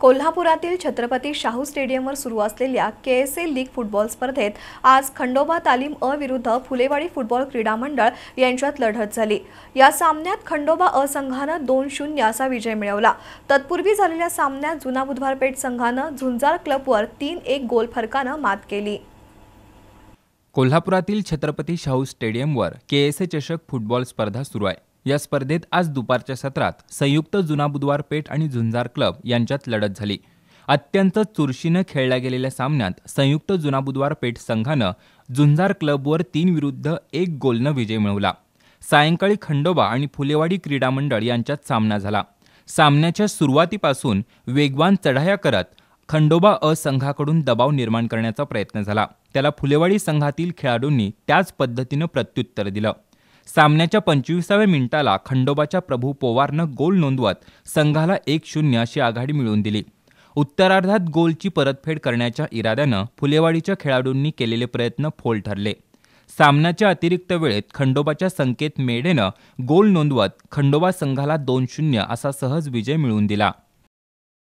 कोल्हापुरातील छत्रपती शाहू स्टेडियमवर सुरू असलेल्या K S A league football स्पर्धेत आज खंडोबा तालीम अ विरुद्ध फुलेवाडी फुटबॉल क्रीडा मंडळ यांच्यात लढत झाली या सामन्यात खंडोबा अ संघानं दोन शून्य असा विजय मिळवला तत्पूर्वी झालेल्या सामन्यात जुना बुधवारपेठ संघानं झुंजार क्लबवर तीन एक गोल फरकानं मात केली कोल्हापुरातील छत्रपती शाहू स्टेडियमवर के एस ए चषक फुटबॉल स्पर्धा सुरू आहे या स्पर्धेत आज दुपारच्या सत्रात संयुक्त जुना बुधवार पेठ आणि झुंजार क्लब यांच्यात लढत झाली अत्यंत चुरशीनं खेळल्या गेलेल्या सामन्यात संयुक्त जुना बुधवार पेठ संघानं झुंजार क्लबवर तीन विरुद्ध एक गोलनं विजय मिळवला सायंकाळी खंडोबा आणि फुलेवाडी क्रीडा मंडळ यांच्यात सामना झाला सामन्याच्या सुरुवातीपासून वेगवान चढाया करत खंडोबा अ संघाकडून दबाव निर्माण करण्याचा प्रयत्न झाला त्याला फुलेवाडी संघातील खेळाडूंनी त्याच पद्धतीनं प्रत्युत्तर दिलं सामन्याच्या पंचवीसाव्या मिनिटाला खंडोबाच्या प्रभू पोवारनं गोल नोंदवत संघाला एक शून्य अशी आघाडी मिळवून दिली उत्तरार्धात गोलची परतफेड करण्याच्या इराद्यानं फुलेवाडीच्या खेळाडूंनी केलेले प्रयत्न फोल ठरले सामन्याच्या अतिरिक्त वेळेत खंडोबाच्या संकेत मेडेनं गोल नोंदवत खंडोबा संघाला दोन शून्य असा सहज विजय मिळवून दिला